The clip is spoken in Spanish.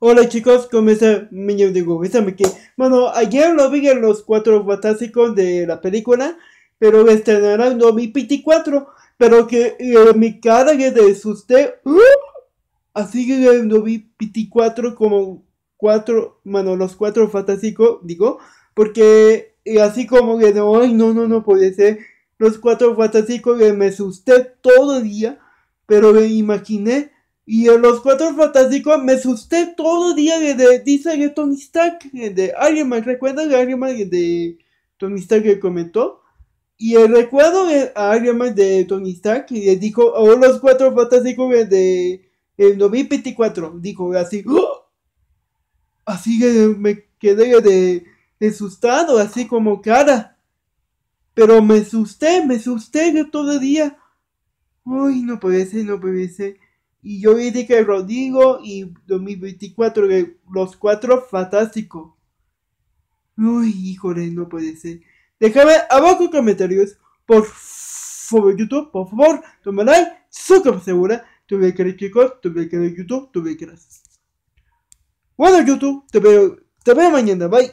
Hola chicos, comienza mi digo, que Bueno, ayer lo vi en los cuatro fantásticos de la película, pero estrenarán 2024, pero que eh, mi cara que desusté. ¡Uh! así que en 2024 como cuatro, bueno, los cuatro fantásticos, digo, porque eh, así como que no, ay, no, no, no puede ser. Los cuatro fantásticos que me asusté todo el día, pero me imaginé y en los cuatro fantásticos me asusté todo día de, dice que Tony Stark, eh, de Iron Man, ¿recuerdan de Iron Man de Tony Stark que comentó? Y el recuerdo de Iron de Tony Stark, y le dijo, o oh, los cuatro fantásticos de el 2024, dijo así, ¡Oh!". así que me quedé de, de asustado, así como cara. Pero me asusté, me asusté todo el día. Uy, no puede ser, no puede ser y yo vi que Rodrigo y 2024, los cuatro fantástico. Uy, híjole, no puede ser. Déjame abajo comentarios por favor YouTube, por favor, toma like, Súper segura, tuve que chicos, tuve que YouTube, tuve que Bueno YouTube, te veo, te veo mañana, bye.